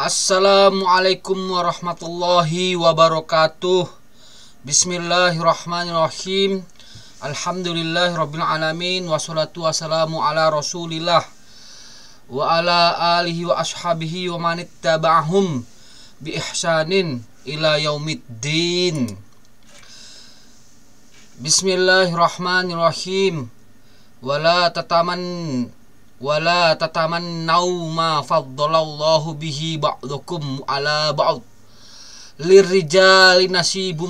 Assalamualaikum warahmatullahi wabarakatuh Bismillahirrahmanirrahim Alhamdulillahirrabbilalamin Wassalatu wassalamu ala rasulillah Wa ala alihi wa ashabihi wa manittaba'ahum Bi ihsanin ila yaumiddin Bismillahirrahmanirrahim Wala tataman wala tatamannau ma faddalallahu bihi ba'dukum ala ba'd lirrijali nasibum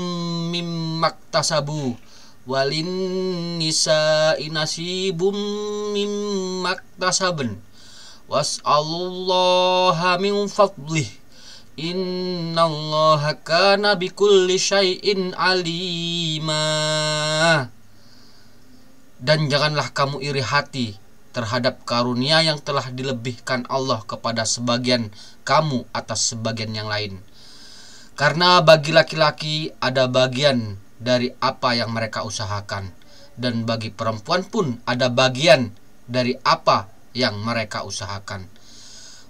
mimmaktasabu walin nisa'i nasibum mimmaktasaban was'alullaha min fadlih innallaha kana bikulli syai'in alima dan janganlah kamu iri hati terhadap karunia yang telah dilebihkan Allah kepada sebagian kamu atas sebagian yang lain. Karena bagi laki-laki ada bagian dari apa yang mereka usahakan dan bagi perempuan pun ada bagian dari apa yang mereka usahakan.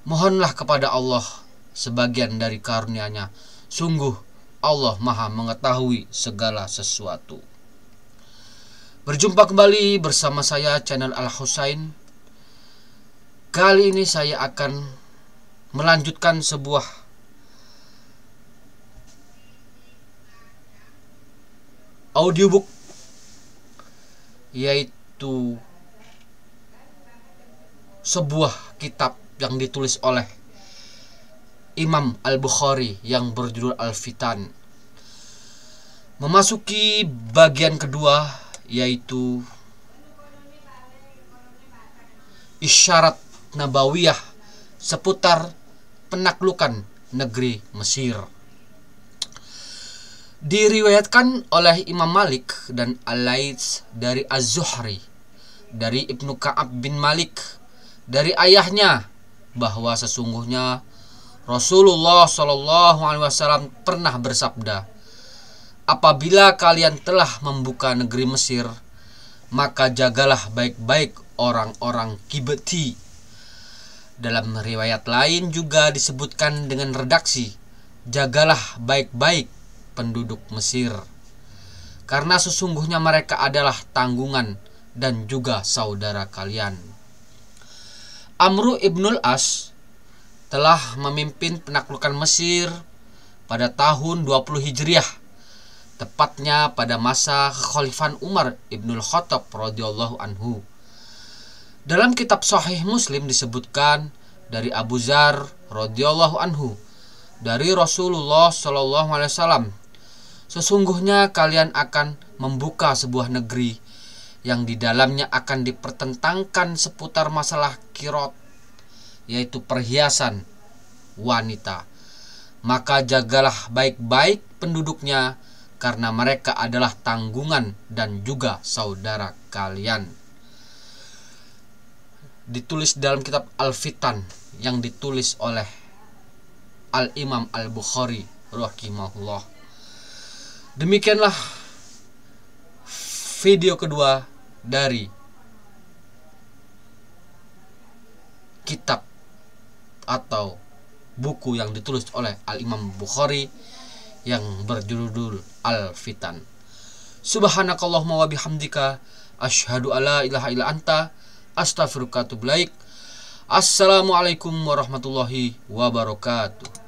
Mohonlah kepada Allah sebagian dari karunia-Nya. Sungguh Allah Maha mengetahui segala sesuatu. Berjumpa kembali bersama saya channel Al Husain. Kali ini saya akan melanjutkan sebuah audiobook yaitu sebuah kitab yang ditulis oleh Imam Al-Bukhari yang berjudul Al-Fitan. Memasuki bagian kedua yaitu isyarat nabawiyah seputar penaklukan negeri Mesir. Diriwayatkan oleh Imam Malik dan Al-Laits dari Az-Zuhri dari Ibnu Ka'ab bin Malik dari ayahnya bahwa sesungguhnya Rasulullah Shallallahu alaihi wasallam pernah bersabda Apabila kalian telah membuka negeri Mesir, maka jagalah baik-baik orang-orang Kibeti. Dalam riwayat lain juga disebutkan dengan redaksi, jagalah baik-baik penduduk Mesir. Karena sesungguhnya mereka adalah tanggungan dan juga saudara kalian. Amru ibnul As telah memimpin penaklukan Mesir pada tahun 20 Hijriah tepatnya pada masa Khalifan Umar Ibnul Khattab radhiyallahu anhu. Dalam kitab Sahih Muslim disebutkan dari Abu Zar radhiyallahu anhu dari Rasulullah Shallallahu alaihi wasallam sesungguhnya kalian akan membuka sebuah negeri yang di dalamnya akan dipertentangkan seputar masalah kirot yaitu perhiasan wanita maka jagalah baik-baik penduduknya karena mereka adalah tanggungan dan juga saudara kalian. Ditulis dalam kitab Al-Fitan yang ditulis oleh Al-Imam Al-Bukhari rahimahullah. Demikianlah video kedua dari kitab atau buku yang ditulis oleh Al-Imam Bukhari yang berjudul Al-Fitan. Subhanakallahumma wa bihamdika asyhadu alla ilaha illa anta astaghfiruka wa Assalamualaikum warahmatullahi wabarakatuh.